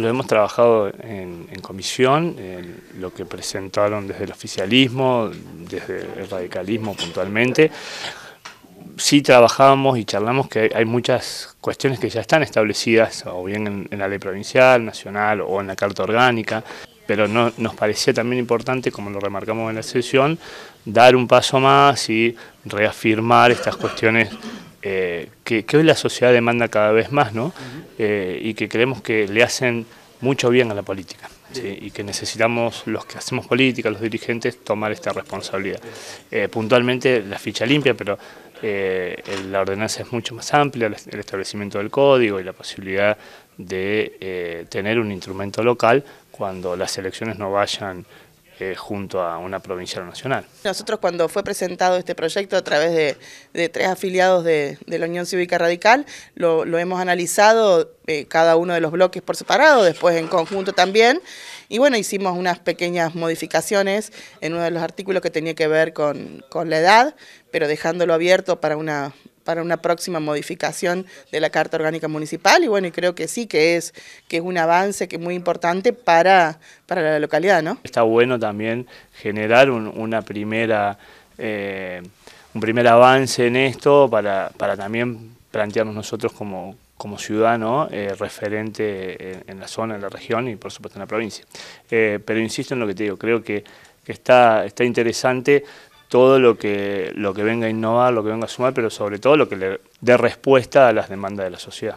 Lo hemos trabajado en, comisión, lo que presentaron desde el oficialismo, desde el radicalismo puntualmente. Sí trabajamos y charlamos que hay, muchas cuestiones que ya están establecidas, o bien en, la ley provincial, nacional o en la carta orgánica, pero nos parecía también importante, como lo remarcamos en la sesión, dar un paso más y reafirmar estas cuestiones eh, que, hoy la sociedad demanda cada vez más, ¿no? Eh, y que creemos que le hacen mucho bien a la política. Y que necesitamos los que hacemos política, los dirigentes, tomar esta responsabilidad. Eh, puntualmente la ficha limpia, pero la ordenanza es mucho más amplia, el establecimiento del código y la posibilidad de tener un instrumento local cuando las elecciones no vayan junto a una provincial nacional. Nosotros cuando fue presentado este proyecto a través de, tres afiliados de, la Unión Cívica Radical, lo, hemos analizado eh, cada uno de los bloques por separado, después en conjunto también, y bueno, hicimos unas pequeñas modificaciones en uno de los artículos que tenía que ver con la edad, pero dejándolo abierto para una para una próxima modificación de la Carta Orgánica Municipal y bueno, y creo que sí, que es, que es un avance que muy importante para, para la localidad, ¿no? Está bueno también generar un, una primera, eh, un primer avance en esto para, también plantearnos nosotros como, como ciudadano eh, referente en, la zona, en la región y por supuesto en la provincia. Eh, pero insisto en lo que te digo, creo que, está, está interesante todo lo que, lo que venga a innovar, lo que venga a sumar, pero sobre todo lo que le dé respuesta a las demandas de la sociedad.